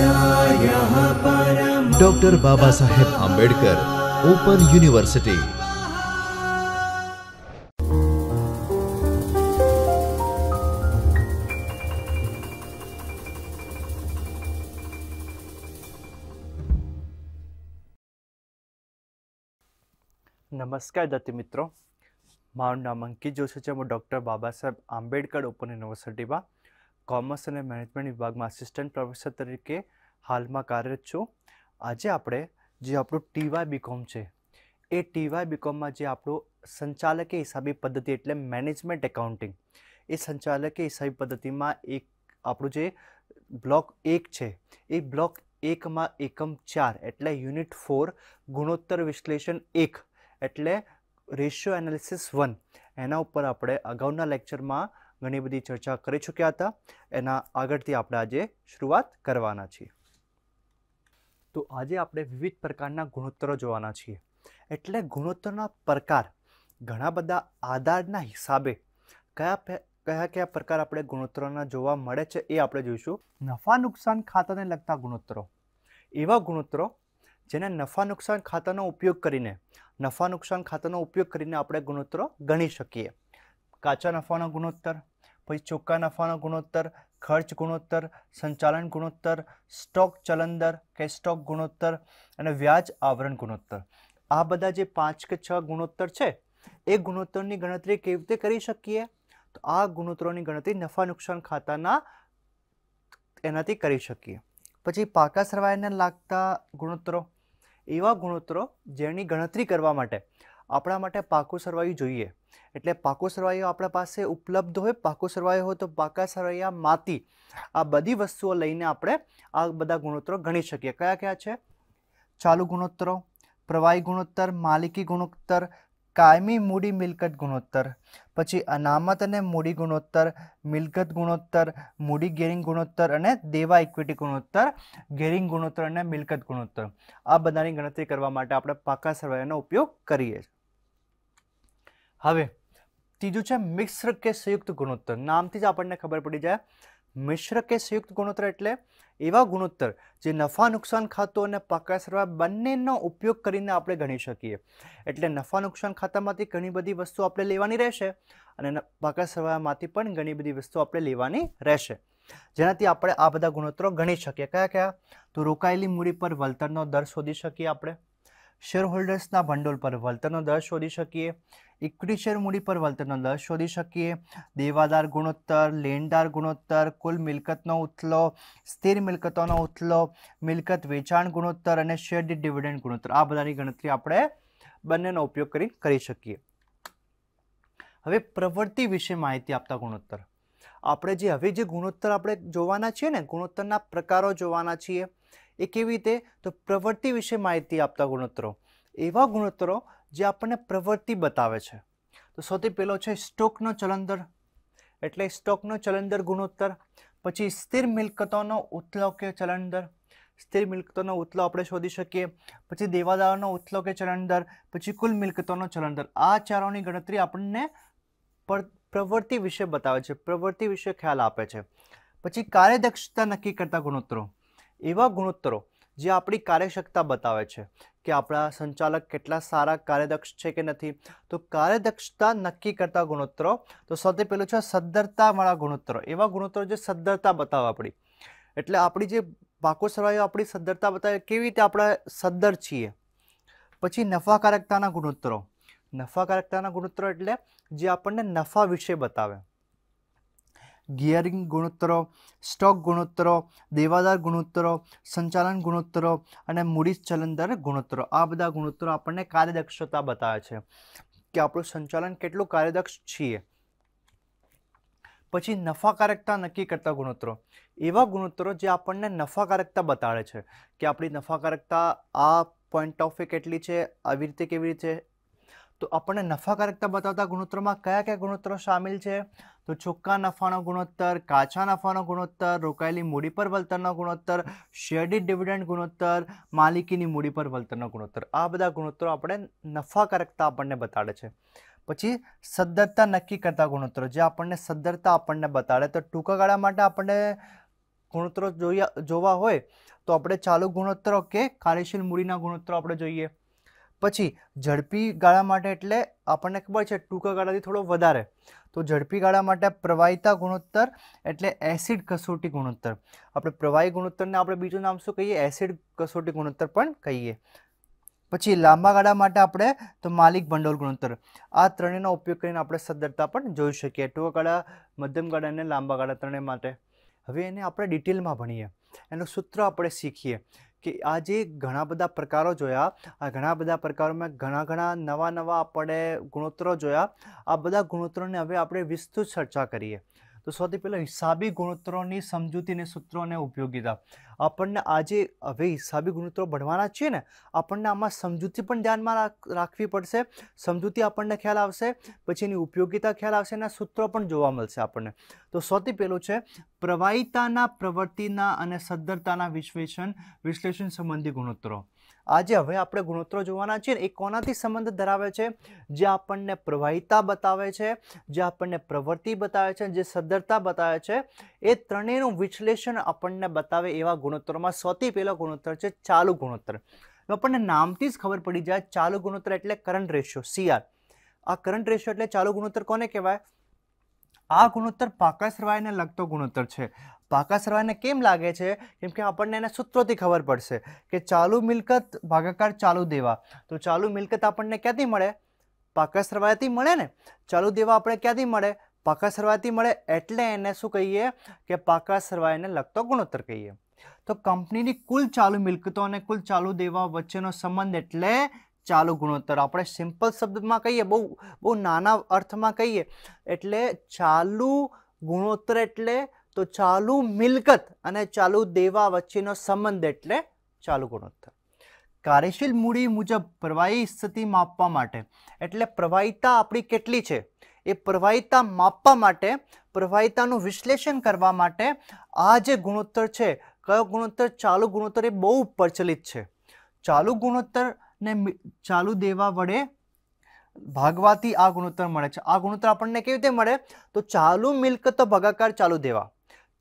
doctor Baba Saheb Ambedkar open university નમસ્કાર દત્ત મિત્રો મારું નામ અંકિત જોશી છે હું ડૉક્ટર બાબા સાહેબ આંબેડકર ઓપન યુનિવર્સિટીમાં કોમર્સ અને મેનેજમેન્ટ વિભાગમાં આસિસ્ટન્ટ પ્રોફેસર તરીકે હાલમાં કાર્યરત છું આજે આપણે જે આપણું ટીવાય બીકોમ છે એ ટીવાય બીકોમમાં જે આપણું સંચાલકીય હિસાબી પદ્ધતિ એટલે મેનેજમેન્ટ એકાઉન્ટિંગ એ સંચાલકે હિસાબી પદ્ધતિમાં એક આપણું જે બ્લોક એક છે એ બ્લોક એકમાં એકમ ચાર એટલે યુનિટ ફોર ગુણોત્તર વિશ્લેષણ એક એટલે રેશિયો એનાલિસિસ વન એના ઉપર આપણે અગાઉના લેક્ચરમાં ઘણી બધી ચર્ચા કરી ચૂક્યા હતા એના આગળથી આપણે આજે શરૂઆત કરવાના છીએ તો આજે આપણે વિવિધ પ્રકારના ગુણોત્તરો જોવાના છીએ એટલે ગુણોત્તરના પ્રકાર ઘણા બધા આધારના હિસાબે કયા કયા કયા પ્રકાર આપણે ગુણોત્તરોના જોવા મળે છે એ આપણે જોઈશું નફા નુકસાન ખાતાને લગતા ગુણોત્તરો એવા ગુણોત્તરો જેને નફા નુકસાન ખાતાનો ઉપયોગ કરીને નફા નુકસાન ખાતાનો ઉપયોગ કરીને આપણે ગુણોત્તરો ગણી શકીએ કાચા નફાનો ગુણોત્તર પછી ચોખ્ખા નફાનો ગુણોત્તર ખર્ચ ગુણોત્તર સંચાલન ગુણોત્તર સ્ટોક ચલંદર દર કે સ્ટોક ગુણોત્તર અને વ્યાજ આવરણ ગુણોત્તર આ બધા જે પાંચ કે છ ગુણોત્તર છે એ ગુણોત્તરની ગણતરી કેવી રીતે કરી શકીએ તો આ ગુણોત્તરોની ગણતરી નફા નુકસાન ખાતાના એનાથી કરી શકીએ પછી પાકા સરવાયાને લાગતા ગુણોત્તરો એવા ગુણોત્તરો જેની ગણતરી કરવા માટે આપણા માટે પાકું સરવાયું જોઈએ એટલે પાકો સરવૈયો આપણા પાસે ઉપલબ્ધ હોય પાકો સરવાયો હોય તો પાકા સરવૈયા માતી આ બધી વસ્તુઓ લઈને આપણે આ બધા ગુણોત્તરો ગણી શકીએ કયા કયા છે ચાલુ ગુણોત્તરો પ્રવાહી ગુણોત્તર માલિકી ગુણોત્તર કાયમી મૂડી મિલકત ગુણોત્તર પછી અનામત અને મૂડી ગુણોત્તર મિલકત ગુણોત્તર મૂડી ગેરિંગ ગુણોત્તર અને દેવા ઇક્વિટી ગુણોત્તર ગેરિંગ ગુણોત્તર અને મિલકત ગુણોત્તર આ બધાની ગણતરી કરવા માટે આપણે પાકા સરવાયાનો ઉપયોગ કરીએ છીએ હવે ત્રીજું છે મિશ્ર કે સંયુક્ત ગુણોત્તર નામથી જ આપણને ખબર પડી જાય મિશ્ર કે સંયુક્ત ગુણોત્તર એટલે એવા ગુણોત્તર જે નફા નુકસાન ખાતું અને પાકા સરવા બંનેનો ઉપયોગ કરીને આપણે ગણી શકીએ એટલે નફા નુકસાન ખાતામાંથી ઘણી બધી વસ્તુ આપણે લેવાની રહેશે અને પાકા સરવામાંથી પણ ઘણી બધી વસ્તુ આપણે લેવાની રહેશે જેનાથી આપણે આ બધા ગુણોત્તરો ગણી શકીએ કયા કયા તો રોકાયેલી મૂડી પર વળતરનો દર શોધી શકીએ આપણે શેરહોલ્ડર્સના ભંડોળ પર વળતરનો દર શોધી શકીએ ઇક્વિટી શેર મૂડી પર વળતરનો દર શોધી શકીએ દેવાદાર ગુણોત્તર લેણદાર ગુણોત્તર કુલ મિલકતનો ઉથલો સ્થિર મિલકતોનો ઉથલો મિલકત વેચાણ ગુણોત્તર અને શેર ડી ડિવિડન્ડ ગુણોત્તર આ બધાની ગણતરી આપણે બંનેનો ઉપયોગ કરી કરી શકીએ હવે પ્રવૃત્તિ વિશે માહિતી આપતા ગુણોત્તર આપણે જે હવે જે ગુણોત્તર આપણે જોવાના છીએ ને ગુણોત્તરના પ્રકારો જોવાના છીએ એ કેવી રીતે તો પ્રવૃત્તિ વિશે માહિતી આપતા ગુણોત્તરો એવા ગુણોત્તરો જે આપણને પ્રવૃત્તિ બતાવે છે તો સૌથી પહેલો છે સ્ટોકનો ચલંદર એટલે સ્ટોકનો ચલંદર ગુણોત્તર પછી સ્થિર મિલકતોનો ઉથલો કે ચલંદર સ્થિર મિલકતોનો ઉથલો આપણે શોધી શકીએ પછી દેવાદારોનો ઉથલો કે ચલણદર પછી કુલ મિલકતોનો ચલંદર આ ચારોની ગણતરી આપણને પ્રવૃત્તિ વિશે બતાવે છે પ્રવૃત્તિ વિશે ખ્યાલ આપે છે પછી કાર્યદક્ષતા નક્કી કરતા ગુણોત્તરો એવા ગુણોત્તરો જે આપણી કાર્યક્ષમતા બતાવે છે કે આપણા સંચાલક કેટલા સારા કાર્યદક્ષ છે કે નથી તો કાર્યદક્ષતા નક્કી કરતા ગુણોત્તરો તો સૌથી પહેલું છે સદ્ધરતાવાળા ગુણોત્તરો એવા ગુણોત્તરો જે સદ્ધરતા બતાવે આપણી એટલે આપણી જે પાકો સરવાયો આપણી સદ્ધરતા બતાવે કેવી રીતે આપણે સદ્ધર છીએ પછી નફાકારકતાના ગુણોત્તરો નફાકારકતાના ગુણોત્તરો એટલે જે આપણને નફા વિશે બતાવે ગિયરિંગ ગુણોત્તરો સ્ટોક ગુણોત્તરો દેવાદાર ગુણોત્તરો સંચાલન ગુણોત્તરો અને મૂડી ચલન દર ગુણોત્તરો આ બધા ગુણોત્તરો આપણને કાર્યદક્ષતા બતાવે છે કે આપણું સંચાલન કેટલું કાર્યદક્ષ છીએ પછી નફાકારકતા નક્કી કરતા ગુણોત્તરો એવા ગુણોત્તરો જે આપણને નફાકારકતા બતાડે છે કે આપણી નફાકારકતા આ પોઈન્ટ ઓફ વ્યૂ કેટલી છે આવી રીતે કેવી રીતે તો આપણને નફાકારકતા બતાવતા ગુણોત્તરમાં કયા કયા ગુણોત્તરો સામેલ છે તો ચોખ્ખા નફાનો ગુણોત્તર કાચા નફાનો ગુણોત્તર રોકાયેલી મૂડી પર વળતરનો ગુણોત્તર શેરડી ડિવિડન્ડ ગુણોત્તર માલિકીની મૂડી પર વળતરનો ગુણોત્તર આ બધા ગુણોત્તરો આપણે નફાકારકતા આપણને બતાડે છે પછી સદ્ધરતા નક્કી કરતા ગુણોત્તરો જે આપણને સદ્ધરતા આપણને બતાડે તો ટૂંકા ગાળા માટે આપણને ગુણોત્તરો જોઈએ જોવા હોય તો આપણે ચાલુ ગુણોત્તરો કે કાર્યશીલ મૂડીના ગુણોત્તરો આપણે જોઈએ પછી ઝડપી ગાળા માટે એટલે આપણને ખબર છે ટૂંકા ગાળાથી થોડો વધારે તો ઝડપી ગાળા માટે પ્રવાહીતા ગુણોત્તર એટલે એસિડ કસોટી ગુણોત્તર આપણે પ્રવાહી ગુણોત્તરને આપણે બીજું નામ શું કહીએ એસિડ કસોટી ગુણોત્તર પણ કહીએ પછી લાંબા ગાળા માટે આપણે તો માલિક ભંડોળ ગુણોત્તર આ ત્રણેયનો ઉપયોગ કરીને આપણે સદ્ધરતા પણ જોઈ શકીએ ટૂંકા ગાળા મધ્યમ ગાળા અને લાંબા ગાળા ત્રણેય માટે હવે એને આપણે ડિટેલમાં ભણીએ એનું સૂત્ર આપણે શીખીએ કે આ જે ઘણા બધા પ્રકારો જોયા આ ઘણા બધા પ્રકારોમાં ઘણા ઘણા નવા નવા આપણે ગુણોત્તરો જોયા આ બધા ગુણોત્તરોને હવે આપણે વિસ્તૃત ચર્ચા કરીએ તો સૌથી પહેલાં હિસાબી ગુણોત્તરોની સમજૂતીને સૂત્રોને ઉપયોગીતા આપણને આજે હવે હિસાબી ગુણોત્તરો ભણવાના છીએ ને આપણને આમાં સમજૂતી પણ ધ્યાનમાં રાખવી પડશે સમજૂતી આપણને ખ્યાલ આવશે પછી એની ઉપયોગીતા ખ્યાલ આવશે અને સૂત્રો પણ જોવા મળશે આપણને તો સૌથી પહેલું છે પ્રવાહિતાના પ્રવૃત્તિના અને સદ્ધરતાના વિશ્લેષણ વિશ્લેષણ સંબંધી ગુણોત્તરો આજે હવે આપણે ગુણોત્તરો જોવાના છીએ એ કોનાથી સંબંધ ધરાવે છે જે આપણને પ્રવાહિતા બતાવે છે જે આપણને પ્રવૃત્તિ બતાવે છે જે સદ્ધરતા બતાવે છે એ ત્રણેયનું વિશ્લેષણ આપણને બતાવે એવા ગુણોત્તરોમાં સૌથી પહેલો ગુણોત્તર છે ચાલુ ગુણોત્તર આપણને નામથી જ ખબર પડી જાય ચાલુ ગુણોત્તર એટલે કરંટ રેશિયો સીઆર આ કરંટ રેશિયો એટલે ચાલુ ગુણોત્તર કોને કહેવાય આ ગુણોત્તર પાકા સરવાયને લગતો ગુણોત્તર છે ભાગા સરવાને કેમ લાગે છે કેમ કે આપણને એના સૂત્રોથી ખબર પડશે કે ચાલુ મિલકત ભાગાકાર ચાલુ દેવા તો ચાલુ મિલકત આપણને ક્યાંથી મળે પાકા સરવાથી મળે ને ચાલુ દેવા આપણે ક્યાંથી મળે પાકા સરવાથી મળે એટલે એને શું કહીએ કે પાકા સરવાયને લગતો ગુણોત્તર કહીએ તો કંપનીની કુલ ચાલુ મિલકતો અને કુલ ચાલુ દેવા વચ્ચેનો સંબંધ એટલે ચાલુ ગુણોત્તર આપણે સિમ્પલ શબ્દમાં કહીએ બહુ બહુ નાના અર્થમાં કહીએ એટલે ચાલુ ગુણોત્તર એટલે તો ચાલુ મિલકત અને ચાલુ દેવા વચ્ચેનો સંબંધ એટલે ચાલુ ગુણોત્તર કાર્યશીલ મૂડી મુજબ પ્રવાહી સ્થિતિ માપવા માટે એટલે પ્રવાહિતા આપણી કેટલી છે એ પ્રવાહિતા માપવા માટે પ્રવાહિતાનું વિશ્લેષણ કરવા માટે આ જે ગુણોત્તર છે કયો ગુણોત્તર ચાલુ ગુણોત્તર એ બહુ પ્રચલિત છે ચાલુ ગુણોત્તરને ચાલુ દેવા વડે ભાગવાથી આ ગુણોત્તર મળે છે આ ગુણોત્તર આપણને કેવી રીતે મળે તો ચાલુ મિલકત તો ભાગાકાર ચાલુ દેવા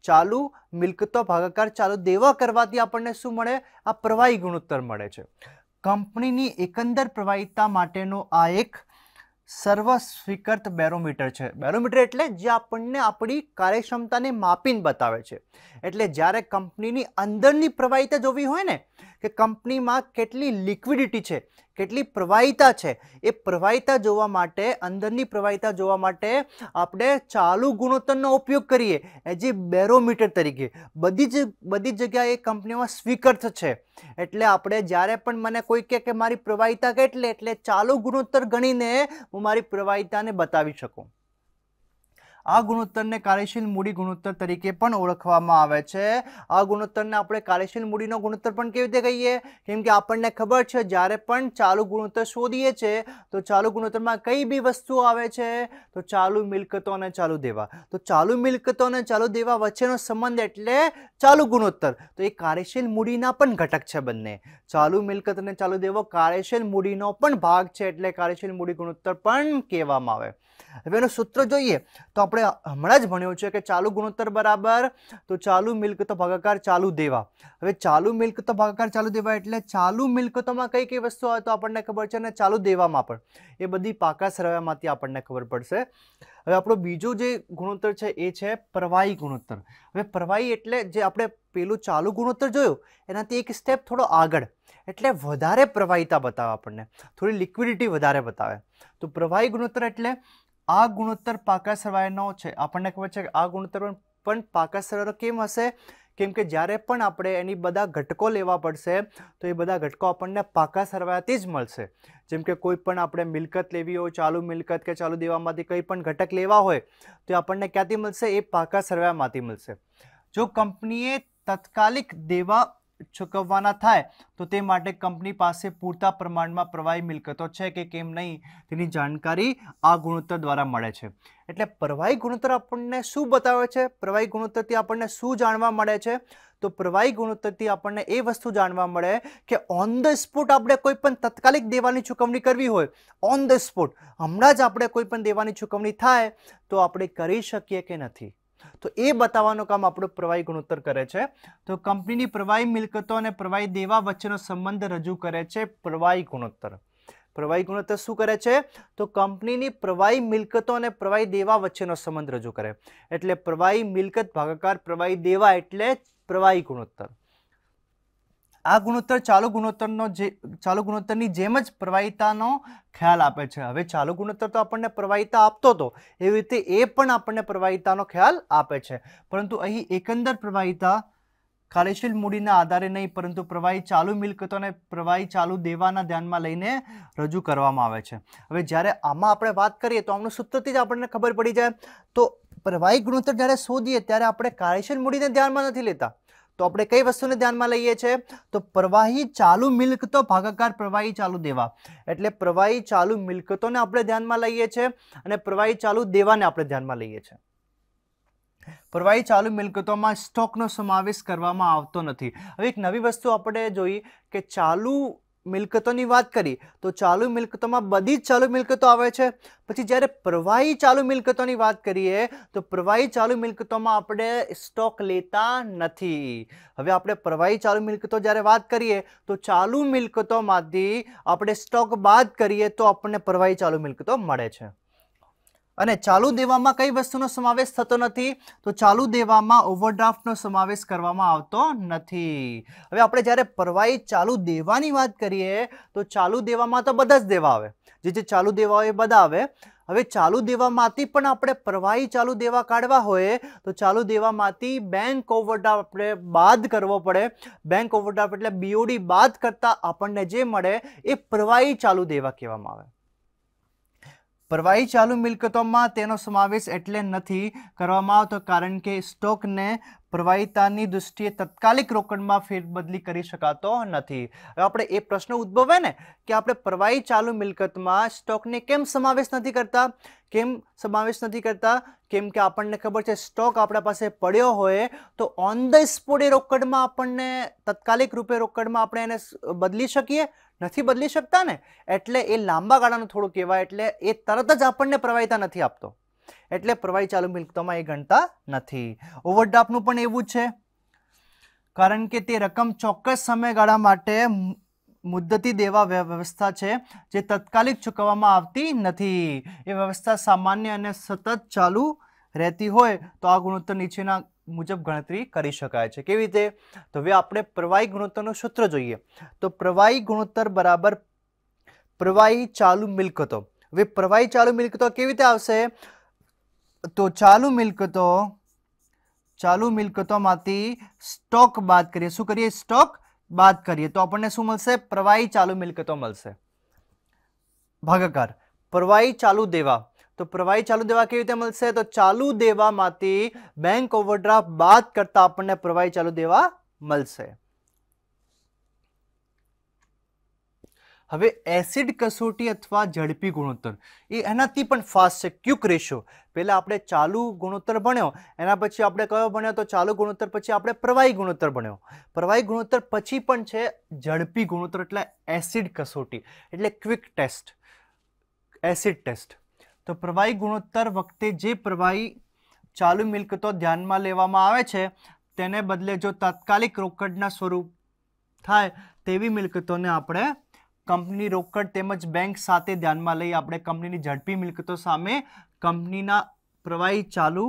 ચાલુ મિલકતો ભાગાકાર ચાલુ દેવા કરવાથી આપણને શું મળે આ પ્રવાહી ગુણોત્તર મળે છે કંપનીની એકંદર પ્રવાહીતા માટેનો આ એક સર્વસ્વીકૃત બેરોમીટર છે બેરોમીટર એટલે જે આપણને આપણી કાર્યક્ષમતાને માપીને બતાવે છે એટલે જ્યારે કંપનીની અંદરની પ્રવાહીતા જોવી હોય ને કે કંપનીમાં કેટલી લિક્વિડિટી છે કેટલી પ્રવાહિતા છે એ પ્રવાહિતા જોવા માટે અંદરની પ્રવાહિતા જોવા માટે આપણે ચાલુ ગુણોત્તરનો ઉપયોગ કરીએ એઝ એ બેરોમીટર તરીકે બધી જ બધી જગ્યાએ એ કંપનીમાં સ્વીકર્થ છે એટલે આપણે જ્યારે પણ મને કોઈ કહે કે મારી પ્રવાહિતા કેટલી એટલે ચાલુ ગુણોત્તર ગણીને હું મારી પ્રવાહિતાને બતાવી શકું આ ગુણોત્તરને કાર્યશીલ મૂડી ગુણોત્તર તરીકે પણ ઓળખવામાં આવે છે આ ગુણોત્તરને આપણે કાર્યશીલ મૂડીનો ગુણોત્તર પણ કેવી રીતે કહીએ કેમ કે આપણને ખબર છે જ્યારે પણ ચાલુ ગુણોત્તર શોધીએ છીએ તો ચાલુ ગુણોત્તરમાં કઈ બી વસ્તુઓ આવે છે તો ચાલુ મિલકતો અને ચાલુ દેવા તો ચાલુ મિલકતો અને ચાલુ દેવા વચ્ચેનો સંબંધ એટલે ચાલુ ગુણોત્તર તો એ કાર્યશીલ મૂડીના પણ ઘટક છે બંને ચાલુ મિલકત અને ચાલુ દેવો કાર્યશીલ મૂડીનો પણ ભાગ છે એટલે કાર્યશીલ મૂડી ગુણોત્તર પણ કહેવામાં આવે હવે એનું સૂત્ર જોઈએ તો આપણે હમણાં જ ભણ્યું છે કે ચાલુ ગુણોત્તર બરાબર તો ચાલુ મિલકતો ભાગાકાર ચાલુ દેવા હવે ચાલુ મિલકતો ભાગાકાર ચાલુ દેવા એટલે ચાલુ મિલકતોમાં કઈ કઈ વસ્તુ હોય તો આપણને ખબર છે અને ચાલુ દેવામાં પણ એ બધી પાકા સરવાયામાંથી આપણને ખબર પડશે હવે આપણો બીજો જે ગુણોત્તર છે એ છે પ્રવાહી ગુણોત્તર હવે પ્રવાહી એટલે જે આપણે પેલું ચાલુ ગુણોત્તર જોયું એનાથી એક સ્ટેપ થોડો આગળ એટલે વધારે પ્રવાહીતા બતાવે આપણને થોડી લિક્વિડિટી વધારે બતાવે તો પ્રવાહી ગુણોત્તર એટલે આ ગુણોત્તર પાકા સરવાળાનો છે આપણને ખબર છે કે આ ગુણોત્તર પણ પાકા સરવાળો કેમ હશે કેમ કે જ્યારે પણ આપણે એની બધા ઘટકો લેવા પડશે તો એ બધા ઘટકો આપણને પાકા સરવાયાથી જ મળશે જેમ કે કોઈ પણ આપણે મિલકત લેવી હોય ચાલુ મિલકત કે ચાલુ દેવામાંથી કંઈ પણ ઘટક લેવા હોય તો આપણને ક્યાંથી મળશે એ પાકા સરવાયામાંથી મળશે જો કંપનીએ તત્કાલિક દેવા ચૂકવવાના થાય તો તે માટે કંપની પાસે પૂરતા પ્રમાણમાં પ્રવાહી મિલકતો છે કે કેમ નહીં તેની જાણકારી આ ગુણોત્તર દ્વારા મળે છે એટલે પ્રવાહી ગુણોત્તર આપણને શું બતાવે છે પ્રવાહી ગુણોત્તરથી આપણને શું જાણવા મળે છે તો પ્રવાહી ગુણોત્તરથી આપણને એ વસ્તુ જાણવા મળે કે ઓન ધ સ્પોટ આપણે કોઈ પણ તત્કાલિક દેવાની ચૂકવણી કરવી હોય ઓન ધ સ્પોટ હમણાં જ આપણે કોઈ પણ દેવાની ચૂકવણી થાય તો આપણે કરી શકીએ કે નથી તો એ બતાવવાનું કામ આપણું પ્રવાહી ગુણોત્તર કરે છે તો કંપનીની પ્રવાહી મિલકતો અને પ્રવાહી દેવા વચ્ચેનો સંબંધ રજૂ કરે છે પ્રવાહી ગુણોત્તર પ્રવાહી ગુણોત્તર શું કરે છે તો કંપનીની પ્રવાહી મિલકતો અને પ્રવાહી દેવા વચ્ચેનો સંબંધ રજૂ કરે એટલે પ્રવાહી મિલકત ભાગાકાર પ્રવાહી દેવા એટલે પ્રવાહી ગુણોત્તર આ ગુણોત્તર ચાલુ ગુણોત્તરનો જે ચાલુ ગુણોત્તરની જેમ જ પ્રવાહિતાનો ખ્યાલ આપે છે હવે ચાલુ ગુણોત્તર તો આપણને પ્રવાહિતા આપતો હતો એવી રીતે એ પણ આપણને પ્રવાહિતાનો ખ્યાલ આપે છે પરંતુ અહીં એકંદર પ્રવાહિતા કાર્યશીલ મૂડીના આધારે નહીં પરંતુ પ્રવાહી ચાલુ મિલકતોને પ્રવાહી ચાલુ દેવાના ધ્યાનમાં લઈને રજૂ કરવામાં આવે છે હવે જ્યારે આમાં આપણે વાત કરીએ તો આમનું સૂત્રથી જ આપણને ખબર પડી જાય તો પ્રવાહી ગુણોત્તર જ્યારે શોધીએ ત્યારે આપણે કાર્યશીલ મૂડીને ધ્યાનમાં નથી લેતા તો આપણે કઈ વસ્તુને ધ્યાનમાં લઈએ છીએ તો પ્રવાહી ચાલુ મિલકતો ભાગાકાર પ્રવાહી ચાલુ દેવા એટલે પ્રવાહી ચાલુ મિલકતોને આપણે ધ્યાનમાં લઈએ છીએ અને પ્રવાહી ચાલુ દેવાને આપણે ધ્યાનમાં લઈએ છીએ પ્રવાહી ચાલુ મિલકતોમાં સ્ટોકનો સમાવેશ કરવામાં આવતો નથી હવે એક નવી વસ્તુ આપણે જોઈ કે ચાલુ મિલકતોની વાત કરી તો ચાલુ મિલકતોમાં બધી જ ચાલુ મિલકતો આવે છે પછી જ્યારે પ્રવાહી ચાલુ મિલકતોની વાત કરીએ તો પ્રવાહી ચાલુ મિલકતોમાં આપણે સ્ટોક લેતા નથી હવે આપણે પ્રવાહી ચાલુ મિલકતો જ્યારે વાત કરીએ તો ચાલુ મિલકતોમાંથી આપણે સ્ટોક બાદ કરીએ તો આપણને પ્રવાહી ચાલુ મિલકતો મળે છે અને ચાલુ દેવામાં કઈ વસ્તુનો સમાવેશ થતો નથી તો ચાલુ દેવામાં ઓવરડ્રાફ્ટનો સમાવેશ કરવામાં આવતો નથી હવે આપણે જ્યારે પરવાઈ ચાલુ દેવાની વાત કરીએ તો ચાલુ દેવામાં તો બધા જ દેવા આવે જે જે ચાલુ દેવા હોય એ બધા આવે હવે ચાલુ દેવામાંથી પણ આપણે પ્રવાહી ચાલુ દેવા કાઢવા હોય તો ચાલુ દેવામાંથી બેંક ઓવરડ્રાફ્ટ આપણે બાદ કરવો પડે બેંક ઓવરડ્રાફ્ટ એટલે બીઓડી બાદ કરતાં આપણને જે મળે એ પ્રવાહી ચાલુ દેવા કહેવામાં આવે પરવાહી ચાલુ મિલકતોમાં તેનો સમાવેશ એટલે નથી કરવામાં આવતો કારણ કે સ્ટોકને પ્રવાહિતાની દૃષ્ટિએ તત્કાલિક રોકડમાં ફેરબદલી કરી શકાતો નથી હવે આપણે એ પ્રશ્ન ઉદ્ભવે ને કે આપણે પ્રવાહી ચાલુ મિલકતમાં સ્ટોકને કેમ સમાવેશ નથી કરતા કેમ સમાવેશ નથી કરતા કેમ કે આપણને ખબર છે સ્ટોક આપણા પાસે પડ્યો હોય તો ઓન ધ સ્પોટ એ રોકડમાં આપણને તત્કાલિક રૂપે રોકડમાં આપણે એને બદલી શકીએ નથી બદલી શકતા ને એટલે એ લાંબા ગાળાનું થોડું કહેવાય એટલે એ તરત જ આપણને પ્રવાહિતા નથી આપતો એટલે પ્રવાહી ચાલુ મિલકતોમાં એ ગણતા નથી ઓવરડ્રાફ્ટનું પણ એવું છે કારણ કે તે રકમ ચોક્કસ સમયગાળા માટે મુદ્દતી દેવા વ્યવસ્થા છે જે તત્કાલિક ચૂકવવામાં આવતી નથી એ વ્યવસ્થા સામાન્ય અને સતત ચાલુ રહેતી હોય તો આ ગુણોત્તર નીચેના મુજબ ગણતરી કરી શકાય છે કેવી રીતે તો હવે આપણે પ્રવાહી ગુણોત્તરનું સૂત્ર જોઈએ તો પ્રવાહી ગુણોત્તર બરાબર પ્રવાહી ચાલુ મિલકતો હવે પ્રવાહી ચાલુ મિલકતો કેવી રીતે આવશે तो चालू मिल्क तो चालू मिल्क तो माती स्टॉक बात करिए शू करिए स्टॉक बात करिए तो अपने शू मल से प्रवाही चालू मिल्क तो मल से भागकार प्रवाही चालू देवा तो प्रवाही चालू देवा कई रीते मल से तो चालू देवा माती बैंक ओवरड्राफ्ट बात करता अपने प्रवाही चालू देवा मल से હવે એસિડ કસોટી અથવા ઝડપી ગુણોત્તર એ એનાથી પણ ફાસ્ટ છે ક્યુક રેશો પહેલાં આપણે ચાલુ ગુણોત્તર ભણ્યો એના પછી આપણે કયો ભણ્યો તો ચાલુ ગુણોત્તર પછી આપણે પ્રવાહી ગુણોત્તર ભણ્યો પ્રવાહી ગુણોત્તર પછી પણ છે ઝડપી ગુણોત્તર એટલે એસિડ કસોટી એટલે ક્વિક ટેસ્ટ એસિડ ટેસ્ટ તો પ્રવાહી ગુણોત્તર વખતે જે પ્રવાહી ચાલુ મિલકતો ધ્યાનમાં લેવામાં આવે છે તેને બદલે જો તાત્કાલિક રોકડના સ્વરૂપ થાય તેવી મિલકતોને આપણે કંપની રોકડ તેમજ બેંક સાથે ધ્યાનમાં લઈ આપણે કંપનીની ઝડપી મિલકતો સામે કંપનીના પ્રવાહી ચાલુ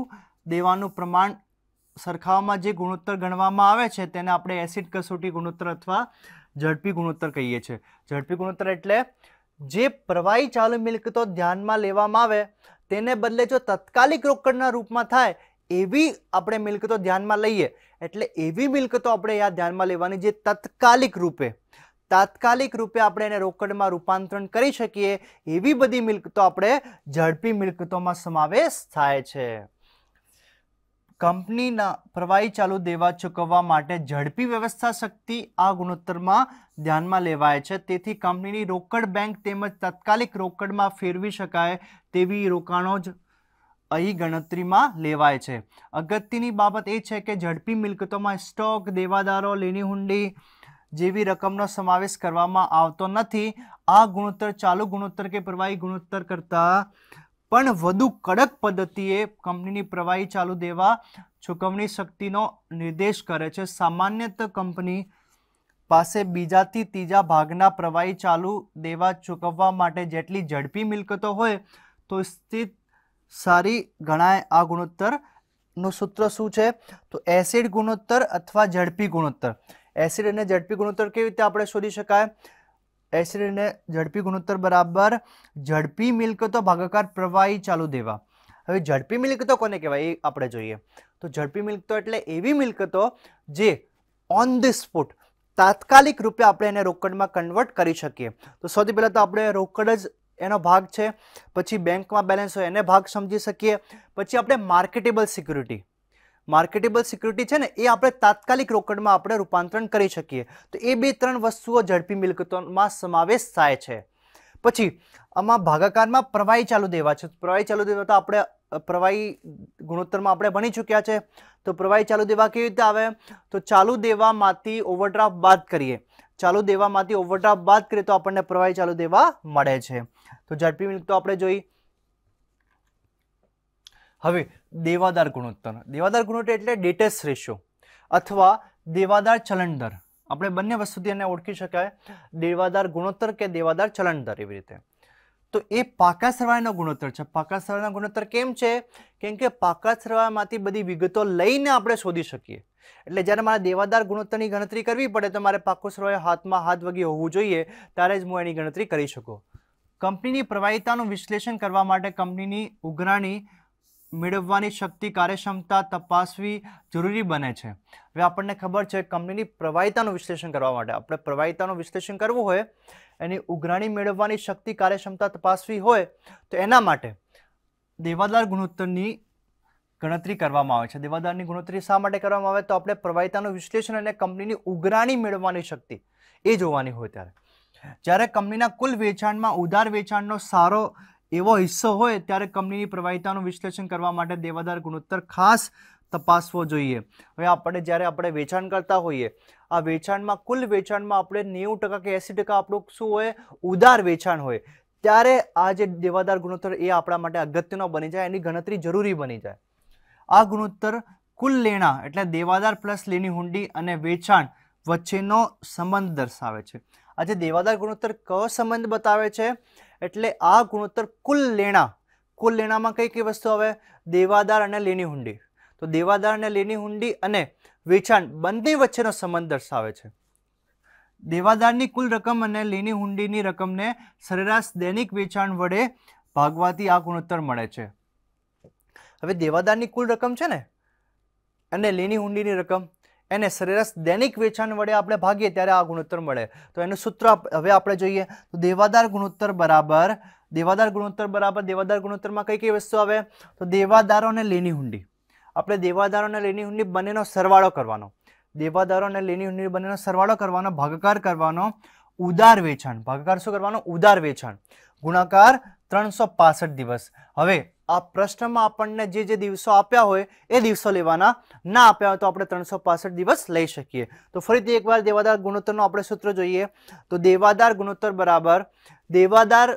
દેવાનું પ્રમાણ સરખાવામાં જે ગુણોત્તર ગણવામાં આવે છે તેને આપણે એસિડ કસોટી ગુણોત્તર અથવા ઝડપી ગુણોત્તર કહીએ છીએ ઝડપી ગુણોત્તર એટલે જે પ્રવાહી ચાલુ મિલકતો ધ્યાનમાં લેવામાં આવે તેને બદલે જો તત્કાલિક રોકડના રૂપમાં થાય એવી આપણે મિલકતો ધ્યાનમાં લઈએ એટલે એવી મિલકતો આપણે યાદ ધ્યાનમાં લેવાની જે તત્કાલિક રૂપે તાત્કાલિક રૂપે આપણે એને રોકડમાં રૂપાંતરણ કરી શકીએ એવી બધી મિલકતો આપણે ઝડપી મિલકતોમાં સમાવેશ થાય છે કંપનીના પ્રવાહી ચાલુ દેવા ચૂકવવા માટે ઝડપી વ્યવસ્થા શક્તિ આ ગુણોત્તરમાં ધ્યાનમાં લેવાય છે તેથી કંપનીની રોકડ બેંક તેમજ તાત્કાલિક રોકડમાં ફેરવી શકાય તેવી રોકાણો જ અહીં ગણતરીમાં લેવાય છે અગત્યની બાબત એ છે કે ઝડપી મિલકતોમાં સ્ટોક દેવાદારો લેની હુંડી જેવી રકમનો સમાવેશ કરવામાં આવતો નથી આ ગુણોત્તર ચાલુ ગુણોત્તર કે પ્રવાહી ગુણોત્તર કરતાં પણ વધુ કડક પદ્ધતિએ કંપનીની પ્રવાહી ચાલુ દેવા ચૂકવણી શક્તિનો નિર્દેશ કરે છે સામાન્યત કંપની પાસે બીજાથી ત્રીજા ભાગના પ્રવાહી ચાલુ દેવા ચૂકવવા માટે જેટલી ઝડપી મિલકતો હોય તો સ્થિત સારી ગણાય આ ગુણોત્તરનું સૂત્ર શું છે તો એસિડ ગુણોત્તર અથવા ઝડપી ગુણોત્તર એસિડ અને ઝડપી ગુણોત્તર કેવી રીતે આપણે શોધી શકાય એસિડ અને ઝડપી ગુણોત્તર બરાબર ઝડપી મિલકતો ભાગાકાર પ્રવાહી ચાલુ દેવા હવે ઝડપી મિલકતો કોને કહેવાય એ આપણે જોઈએ તો ઝડપી મિલકતો એટલે એવી મિલકતો જે ઓન ધ સ્પોટ તાત્કાલિક રૂપે આપણે એને રોકડમાં કન્વર્ટ કરી શકીએ તો સૌથી પહેલાં તો આપણે રોકડ જ એનો ભાગ છે પછી બેંકમાં બેલેન્સ હોય એને ભાગ સમજી શકીએ પછી આપણે માર્કેટેબલ સિક્યુરિટી માર્કેટેબલ સિક્યુરિટી છે ને એ આપણે તાત્કાલિક રોકડમાં આપણે રૂપાંતરણ કરી શકીએ તો એ બે ત્રણ વસ્તુઓ ઝડપી મિલકતોમાં સમાવેશ થાય છે પછી આમાં ભાગાકારમાં પ્રવાહી ચાલુ દેવા છે પ્રવાહી ચાલુ દેવા તો આપણે પ્રવાહી ગુણોત્તરમાં આપણે ભણી ચૂક્યા છે તો પ્રવાહી ચાલુ દેવા કેવી રીતે આવે તો ચાલુ દેવામાંથી ઓવરડ્રાફ્ટ બાદ કરીએ ચાલુ દેવામાંથી ઓવરડ્રાફ્ટ બાદ કરીએ તો આપણને પ્રવાહી ચાલુ દેવા મળે છે તો ઝડપી મિલકતો આપણે જોઈએ હવે દેવાદાર ગુણોત્તર દેવાદાર ગુણોત્તર એટલે ડેટેસ રેશિયો અથવા દેવાદાર ચલણ દર આપણે બંને વસ્તુથી એને ઓળખી શકાય દેવાદાર ગુણોત્તર કે દેવાદાર ચલણ દર એવી રીતે તો એ પાકા સરવાળાનો ગુણોત્તર છે પાકા સરવાળાનો ગુણોત્તર કેમ છે કેમ કે પાકા સરવાળામાંથી બધી વિગતો લઈને આપણે શોધી શકીએ એટલે જ્યારે મારે દેવાદાર ગુણોત્તરની ગણતરી કરવી પડે તો મારે પાકો સરવાળો હાથમાં હાથ વગી હોવું જોઈએ ત્યારે જ હું એની ગણતરી કરી શકું કંપનીની પ્રવાહિતાનું વિશ્લેષણ કરવા માટે કંપનીની ઉઘરાણી મેળવવાની શક્તિ કાર્યક્ષમતા તપાસવી જરૂરી બને છે હવે આપણને ખબર છે કંપનીની પ્રવાહિતાનું વિશ્લેષણ કરવા માટે આપણે પ્રવાહિતાનું વિશ્લેષણ કરવું હોય એની ઉઘરાણી મેળવવાની શક્તિ કાર્યક્ષમતા તપાસવી હોય તો એના માટે દેવાદાર ગુણોત્તરની ગણતરી કરવામાં આવે છે દેવાદારની ગણતરી શા માટે કરવામાં આવે તો આપણે પ્રવાહિતાનું વિશ્લેષણ અને કંપનીની ઉઘરાણી મેળવવાની શક્તિ એ જોવાની હોય ત્યારે જ્યારે કંપનીના કુલ વેચાણમાં ઉધાર વેચાણનો સારો એવો હિસ્સો હોય ત્યારે કંપનીની પ્રવાહિતાનું વિશ્લેષણ કરવા માટે દેવાદાર ગુણોત્તર ખાસ તપાસવો જોઈએ હવે આપણે જ્યારે આપણે વેચાણ કરતા હોઈએ આ વેચાણમાં કુલ વેચાણમાં આપણે નેવું ટકા કે એંસી ટકા આપણું શું હોય ઉદાર વેચાણ હોય ત્યારે આ જે દેવાદાર ગુણોત્તર એ આપણા માટે અગત્યનો બની જાય એની ગણતરી જરૂરી બની જાય આ ગુણોત્તર કુલ લેણા એટલે દેવાદાર પ્લસ લેની હુંડી અને વેચાણ વચ્ચેનો સંબંધ દર્શાવે છે આ જે દેવાદાર ગુણોત્તર કયો સંબંધ બતાવે છે એટલે આ ગુણોત્તર કુલ લેણા કુલ લેણામાં કઈ કઈ વસ્તુ આવે દેવાદાર અને લેની હુંડી તો દેવાદાર અને લેની હુંડી અને વેચાણ બંને વચ્ચેનો સંબંધ દર્શાવે છે દેવાદારની કુલ રકમ અને લેની હુંડીની રકમને સરેરાશ દૈનિક વેચાણ વડે ભાગવાથી આ ગુણોત્તર મળે છે હવે દેવાદારની કુલ રકમ છે ને અને લેની હુંડીની રકમ એને સરેરાશ દૈનિક વેચાણ વડે આપણે ભાગીએ ત્યારે આ ગુણોત્તર મળે તો એનું સૂત્ર હવે આપણે જોઈએ તો દેવાદાર ગુણોત્તર બરાબર દેવાદાર ગુણોત્તર બરાબર દેવાદાર ગુણોત્તરમાં કઈ કઈ વસ્તુ આવે તો દેવાદારો અને લેની હુંડી આપણે દેવાદારો અને લેની હુંડી બંનેનો સરવાળો કરવાનો દેવાદારો અને લેની હુંડી બંનેનો સરવાળો કરવાનો ભાગકાર કરવાનો ઉદાર વેચાણ ભાગકાર શું કરવાનો ઉદાર વેચાણ ગુણાકાર ત્રણસો દિવસ હવે આ પ્રશ્નમાં આપણને જે જે દિવસો આપ્યા હોય એ દિવસો લેવાના ના આપ્યા હોય તો આપણે ત્રણસો દિવસ લઈ શકીએ તો ફરીથી એકવાર દેવાદાર ગુણોત્તરનું આપણે સૂત્ર જોઈએ તો દેવાદાર ગુણોત્તર બરાબર દેવાદાર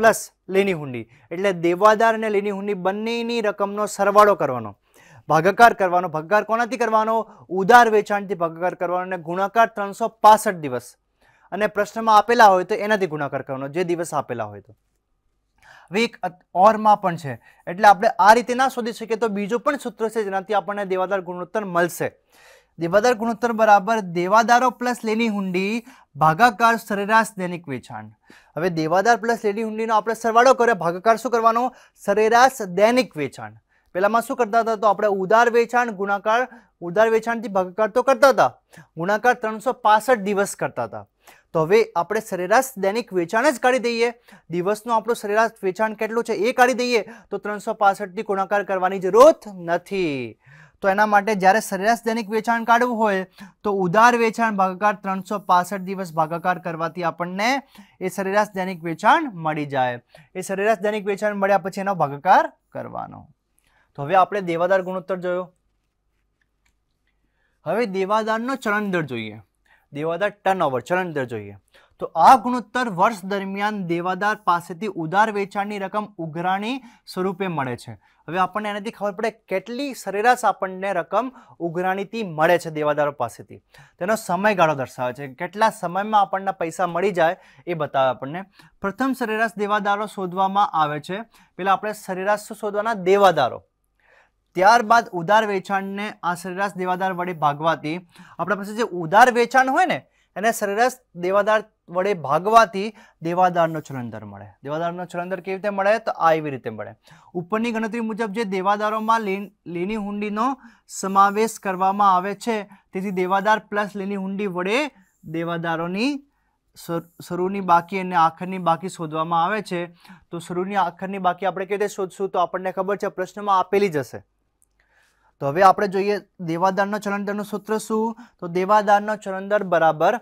પ્લસ લેની હુંડી એટલે દેવાદાર અને લેની હુંડી બંનેની રકમનો સરવાળો કરવાનો ભાગાકાર કરવાનો ભાગાકાર કોનાથી કરવાનો ઉદાર વેચાણથી ભાગાકાર કરવાનો અને ગુણાકાર ત્રણસો દિવસ અને પ્રશ્નમાં આપેલા હોય તો એનાથી ગુણાકાર કરવાનો જે દિવસ આપેલા હોય તો વીક ઓરમાં પણ છે એટલે આપણે આ રીતે ના શોધી શકીએ તો બીજો પણ સૂત્ર છે જેનાથી આપણને દેવાદાર ગુણોત્તર મળશે દેવાદાર ગુણોત્તર બરાબર દેવાદારો પ્લસ લેની હુંડી ભાગાકાર સરેરાશ દૈનિક વેચાણ હવે દેવાદાર પ્લસ લેની હુંડીનો આપણે સરવાળો કર્યો ભાગાકાર શું કરવાનો સરેરાશ દૈનિક વેચાણ પહેલાંમાં શું કરતા હતા તો આપણે ઉદાર વેચાણ ગુણાકાર ઉદાર વેચાણથી ભાગાકાર તો કરતા હતા ગુણાકાર ત્રણસો દિવસ કરતા હતા તો હવે આપણે સરેરાશ દૈનિક વેચાણ જ કાઢી દઈએ દિવસનું આપણું સરેરાશ વેચાણ કેટલું છે એ કાઢી દઈએ તો ત્રણસો પાસઠથી ગુણાકાર કરવાની જરૂરત નથી તો એના માટે જ્યારે સરેરાશ દૈનિક વેચાણ કાઢવું હોય તો ઉદાર વેચાણ ભાગાકાર ત્રણસો પાસઠ દિવસ ભાગાકાર કરવાથી આપણને એ સરેરાશ દૈનિક વેચાણ મળી જાય એ સરેરાશ દૈનિક વેચાણ મળ્યા પછી એનો ભાગાકાર કરવાનો તો હવે આપણે દેવાદાર ગુણોત્તર જોયો હવે દેવાદારનો ચલણ દર જોઈએ દેવાદાર ટર્નઓવર ચલણ દર જોઈએ તો આ ગુણોત્તર વર્ષ દરમિયાન દેવાદાર પાસેથી ઉધાર વેચાણની રકમ ઉઘરાણી સ્વરૂપે મળે છે હવે આપણને એનાથી ખબર પડે કેટલી સરેરાશ આપણને રકમ ઉઘરાણીથી મળે છે દેવાદારો પાસેથી તેનો સમયગાળો દર્શાવે છે કેટલા સમયમાં આપણને પૈસા મળી જાય એ બતાવે આપણને પ્રથમ સરેરાશ દેવાદારો શોધવામાં આવે છે પહેલાં આપણે સરેરાશ શોધવાના દેવાદારો ત્યારબાદ ઉદાર વેચાણને આ સરેરાશ દેવાદાર વડે ભાગવાથી આપણા પાસે જે ઉદાર વેચાણ હોય ને એને સરેરાશ દેવાદાર વડે ભાગવાથી દેવાદારનો ચલણદર મળે દેવાદારનો ચલણદર કેવી રીતે મળે તો આ એવી રીતે મળે ઉપરની ગણતરી મુજબ જે દેવાદારોમાં લીની હુંડીનો સમાવેશ કરવામાં આવે છે તેથી દેવાદાર પ્લસ લેની હુંડી વડે દેવાદારોની શરૂની બાકી અને આખરની બાકી શોધવામાં આવે છે તો શરૂની આખરની બાકી આપણે કેવી રીતે શોધશું તો આપણને ખબર છે પ્રશ્નમાં આપેલી જ હશે તો હવે આપણે જોઈએ દેવાદારનો ચલણદરનું સૂત્ર શું તો દેવાદારનો ચલણદર બરાબર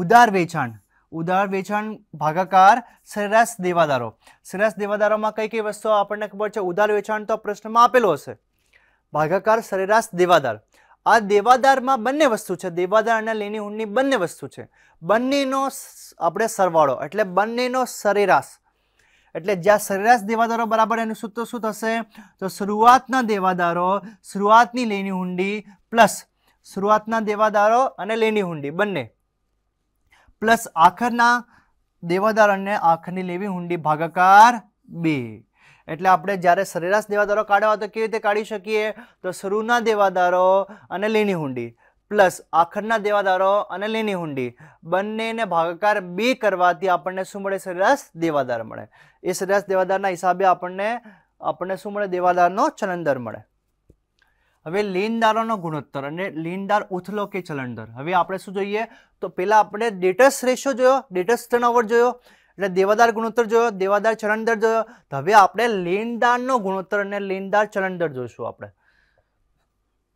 ઉદાર વેચાણ ઉદાર વેચાણ ભાગાકાર સરેરાશ દેવાદારો સરેરાશ દેવાદારોમાં કઈ કઈ વસ્તુઓ આપણને ખબર છે ઉદાર વેચાણ તો પ્રશ્નમાં આપેલો હશે ભાગાકાર સરેરાશ દેવાદાર આ દેવાદારમાં બંને વસ્તુ છે દેવાદાર અને લેની હુંડની બંને વસ્તુ છે બંનેનો આપણે સરવાળો એટલે બંનેનો સરેરાશ એટલે જ્યાં સરેરાશ દેવાદારો બરાબર એનું સૂત્ર શું થશે તો શરૂઆતના દેવાદારો શરૂઆતની લેની હુંડી પ્લસ શરૂઆતના દેવાદારો અને લેની હુંડી બંને પ્લસ આખરના દેવાદાર અને આખરની લેવી હુંડી ભાગાકાર બે એટલે આપણે જ્યારે સરેરાશ દેવાદારો કાઢવા તો કેવી રીતે કાઢી શકીએ તો શરૂના દેવાદારો અને લેની હુંડી પ્લસ આખરના દેવાદારો અને લીની હુંડી બંનેને ભાગાકાર બે કરવાથી આપણને શું મળે સરેરાશ દેવાદાર મળે એ સરેરાશ દેવાદારના હિસાબે આપણને આપણને શું મળે દેવાદારનો ચલણદર મળે હવે લીનદારોનો ગુણોત્તર અને લીનદાર ઉથલો કે ચલણદર હવે આપણે શું જોઈએ તો પહેલાં આપણે ડેટસ રેશિયો જોયો ડેટસ ટર્નઓવર જોયો એટલે દેવાદાર ગુણોત્તર જોયો દેવાદાર ચલણદર જોયો તો હવે આપણે લેણદારનો ગુણોત્તર અને લેણદાર ચલણદર જોઈશું આપણે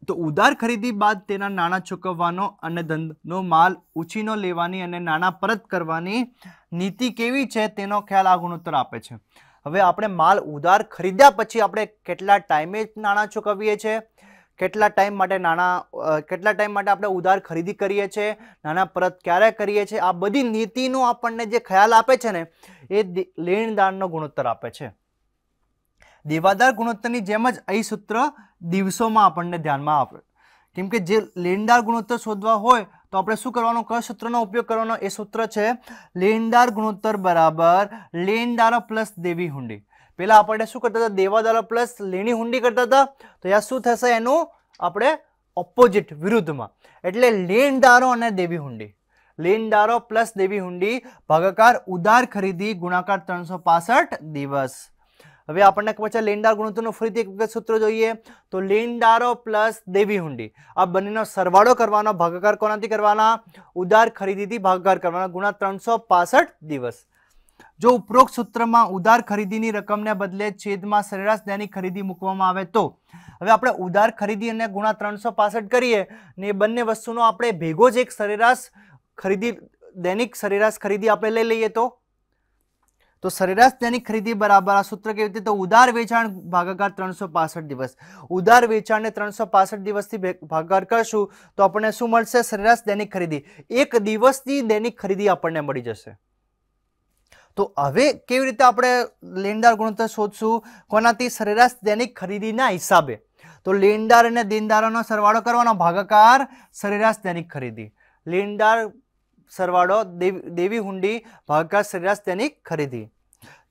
તો ઉધાર ખરીદી બાદ તેના નાણાં ચૂકવવાનો અને ધંધનો માલ ઉછીનો લેવાની અને નાણાં પરત કરવાની નીતિ કેવી છે તેનો ખ્યાલ આ ગુણોત્તર આપે છે હવે આપણે માલ ઉધાર ખરીદ્યા પછી આપણે કેટલા ટાઈમે નાણાં ચૂકવીએ છીએ કેટલા ટાઈમ માટે નાણાં કેટલા ટાઈમ માટે આપણે ઉધાર ખરીદી કરીએ છીએ નાણાં પરત ક્યારે કરીએ છીએ આ બધી નીતિનો આપણને જે ખ્યાલ આપે છે ને એ લેણદારનો ગુણોત્તર આપે છે દેવાદાર ગુણોત્તરની જેમ જ અહીં સૂત્ર દિવસોમાં આપણને ધ્યાનમાં આવે કેમ કે જે લેણદાર ગુણોત્તર શોધવા હોય તો આપણે શું કરવાનો કયા સૂત્રનો ઉપયોગ કરવાનો એ સૂત્ર છે લેણદાર ગુણોત્તર બરાબર લેણદારો પ્લસ દેવી હુંડી પહેલાં આપણે શું કરતા હતા દેવાદારો પ્લસ લેણી હુંડી કરતા હતા તો યાર શું થશે એનું આપણે ઓપોઝિટ વિરુદ્ધમાં એટલે લેણદારો અને દેવી હુંડી લેણદારો પ્લસ દેવી હુંડી ભાગાકાર ઉદાર ખરીદી ગુણાકાર ત્રણસો દિવસ હવે આપણને ખબર છે લેણદાર ગુણોત્તરનું ફરીથી એક વખત સૂત્ર જોઈએ તો લેણદારો પ્લસ દેવી હુંડી આ બંનેનો સરવાળો કરવાનો ભાગાકાર કોનાથી કરવાના ઉદાર ખરીદીથી ભાગાકાર કરવાના ગુણા ત્રણસો દિવસ જો ઉપરોક્ત સૂત્રમાં ઉધાર ખરીદીની રકમને બદલે છેદમાં સરેરાશ દૈનિક ખરીદી મૂકવામાં આવે તો હવે આપણે ઉધાર ખરીદી અને ગુણા ત્રણસો કરીએ ને એ બંને વસ્તુનો આપણે ભેગો જ એક સરેરાશ ખરીદી દૈનિક સરેરાશ ખરીદી આપણે લઈ લઈએ તો તો સરેરાશ તેની ખરીદી બરાબર આ સૂત્ર કેવી રીતે તો ઉદાર વેચાણ ભાગાકાર ત્રણસો દિવસ ઉદાર વેચાણને ત્રણસો દિવસથી ભાગાકાર કરશું તો આપણને શું મળશે સરેરાશ દૈનિક ખરીદી એક દિવસની દૈનિક ખરીદી આપણને મળી જશે તો હવે કેવી રીતે આપણે લેણદાર ગુણોત્તર શોધશું કોનાથી સરેરાશ દૈનિક ખરીદીના હિસાબે તો લેણદાર અને દેનદારોનો સરવાળો કરવાનો ભાગાકાર સરેરાશ દૈનિક ખરીદી લેણદાર સરવાળો દેવી દેવી હુંડી ભાગા સરેરાશ તેની ખરીદી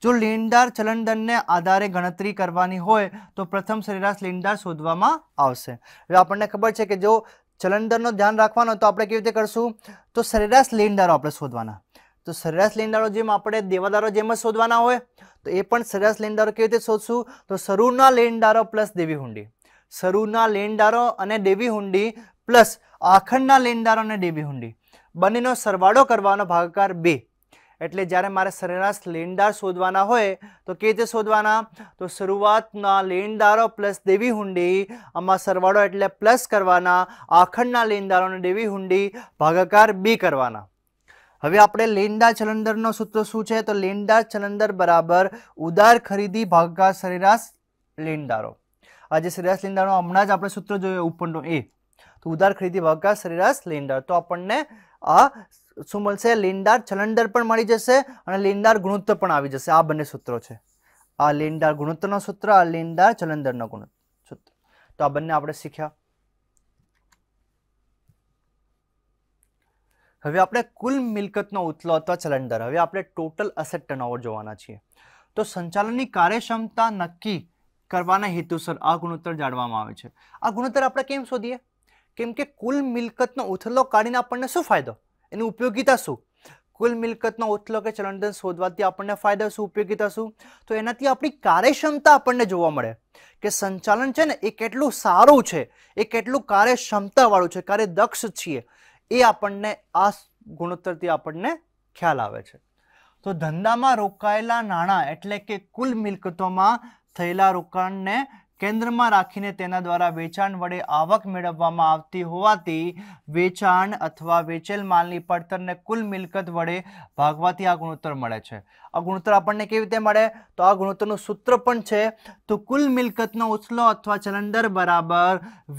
જો લેણદાર ચલણદરને આધારે ગણતરી કરવાની હોય તો પ્રથમ સરેરાશ લેણદાર શોધવામાં આવશે હવે આપણને ખબર છે કે જો ચલણદરનો ધ્યાન રાખવાનો તો આપણે કેવી રીતે કરશું તો સરેરાશ લેણદારો આપણે શોધવાના તો સરેરાશ લેણદારો જેમ આપણે દેવાદારો જેમ જ શોધવાના હોય તો એ પણ સરેરાશ લેણદારો કેવી રીતે શોધશું તો સરુના લેણદારો પ્લસ દેવી હુંડી સરુના લેણદારો અને દેવી હુંડી પ્લસ આખંડના લેણદારો અને દેવી હુંડી બંનેનો સરવાળો કરવાનો ભાગાકાર બે એટલે જ્યારે મારે સરેરાશ લેણદાર શોધવાના હોય તો કે રીતે શોધવાના તો શરૂઆતના લેણદારો પ્લસ દેવી હુંડી આમાં સરવાળો એટલે પ્લસ કરવાના આખંડના લેણદારોને દેવી હુંડી ભાગાકાર બી કરવાના હવે આપણે લેણદાર ચલંદરનો સૂત્ર શું છે તો લેણદાર ચલંદર બરાબર ઉદાર ખરીદી ભાગાકાર સરેરાશ લેણદારો આજે સરેરાશ લેણદારનો હમણાં જ આપણે સૂત્ર જોયું ઉપરનું એ તો ઉદાર ખરીદી ભાગાકાર સરેરાશ લેણદાર તો આપણને આ શું મળશે લીંડાર છલંડર પણ મળી જશે અને લીંડાર ગુણોત્તર પણ આવી જશે આ બંને સૂત્રો છે આ લીંડાર ગુણોત્તરનો સૂત્ર આ લીંડાર છલંદરનો ગુણ સૂત્ર તો આ બંને આપણે શીખ્યા હવે આપણે કુલ મિલકતનો ઉથલો અથવા ચલંદર હવે આપણે ટોટલ અસેટ ટર્નઓવર જોવાના છીએ તો સંચાલનની કાર્યક્ષમતા નક્કી કરવાના હેતુસર આ ગુણોત્તર જાણવામાં આવે છે આ ગુણોત્તર આપણે કેમ શોધીએ કેમ કે કુલ મિલકતનો ઉથલો કાઢીને આપણને શું ફાયદો એની ઉપયોગીતા શું કુલ મિલકતનો ઓથલો કે ચલણધન શોધવાથી આપણને ફાયદો શું ઉપયોગીતા શું તો એનાથી આપણી કાર્યક્ષમતા આપણને જોવા મળે કે સંચાલન છે ને એ કેટલું સારું છે એ કેટલું કાર્યક્ષમતાવાળું છે દક્ષ છીએ એ આપણને આ ગુણોત્તરથી આપણને ખ્યાલ આવે છે તો ધંધામાં રોકાયેલા નાણાં એટલે કે કુલ મિલકતોમાં થયેલા રોકાણને કેન્દ્રમાં રાખીને તેના દ્વારા વેચાણ વડે આવક મેળવવામાં આવતી હોવાથી વેચાણ અથવા વેચેલ માલની પડતરને કુલ મિલકત વડે ભાગવાથી આ ગુણોત્તર મળે છે આ ગુણોત્તર આપણને કેવી રીતે મળે તો આ ગુણોત્તરનું સૂત્ર પણ છે તો કુલ મિલકતનો ઉછલો અથવા ચલંદર બરાબર